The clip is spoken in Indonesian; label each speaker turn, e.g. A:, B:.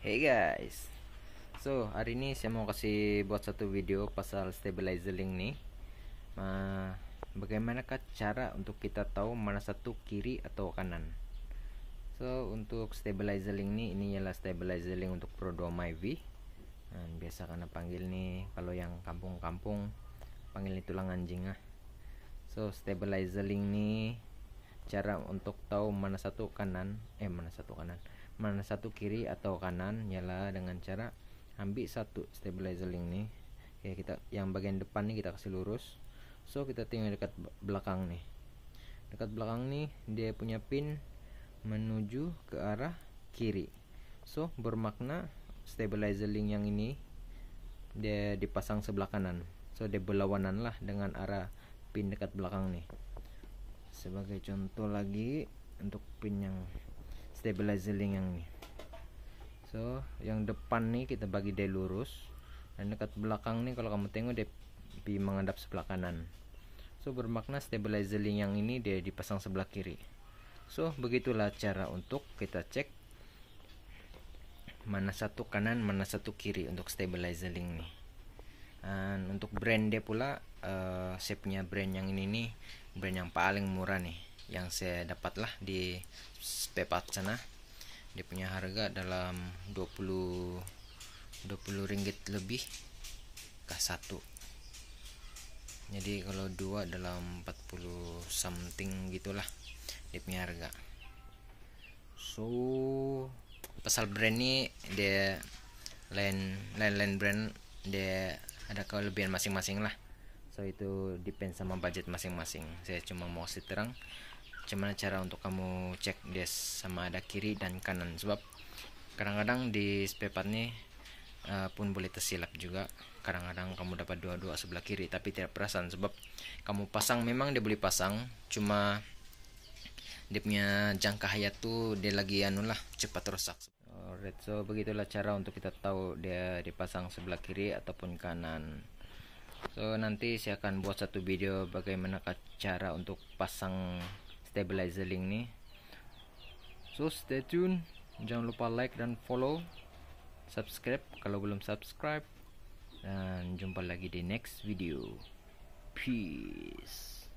A: Hey guys So hari ini saya mau kasih buat satu video pasal stabilizer link nih uh, Bagaimanakah cara untuk kita tahu mana satu kiri atau kanan So untuk stabilizer link nih ini ialah stabilizer link untuk Prodo MyV nah, Biasa karena panggil nih kalau yang kampung-kampung panggil tulang anjing lah So stabilizer link nih cara untuk tahu mana satu kanan eh mana satu kanan mana satu kiri atau kanan nyala dengan cara ambil satu stabilizer link nih ya kita yang bagian depan nih kita kasih lurus so kita tinggal dekat belakang nih dekat belakang nih dia punya pin menuju ke arah kiri so bermakna stabilizer link yang ini dia dipasang sebelah kanan so dia berlawanan lah dengan arah pin dekat belakang nih sebagai contoh lagi untuk pin yang stabilizer link yang ini so yang depan nih kita bagi dia lurus dan dekat belakang nih kalau kamu tengok dia menghadap sebelah kanan so bermakna stabilizer link yang ini dia dipasang sebelah kiri so begitulah cara untuk kita cek mana satu kanan mana satu kiri untuk stabilizer link nih dan untuk brand dia pula uh, shape nya brand yang ini nih brand yang paling murah nih yang saya dapatlah di Pepat sana dia punya harga dalam 20 20 ringgit lebih ke satu jadi kalau dua dalam 40 something gitulah dia punya harga so pasal brand ini dia lain lain lain brand dia ada kelebihan masing-masing lah so itu depend sama budget masing-masing saya cuma mau sih terang gimana cara untuk kamu cek dia sama ada kiri dan kanan sebab kadang-kadang di spepat nih uh, pun boleh tersilap juga kadang-kadang kamu dapat dua-dua sebelah kiri tapi tidak perasaan sebab kamu pasang memang dia boleh pasang cuma dia punya jangka hayat tuh dia lagi anu lah cepat rusak Alright, so begitulah cara untuk kita tahu dia dipasang sebelah kiri ataupun kanan. So nanti saya akan buat satu video bagaimana cara untuk pasang stabilizer link nih so stay tune jangan lupa like dan follow subscribe kalau belum subscribe dan jumpa lagi di next video peace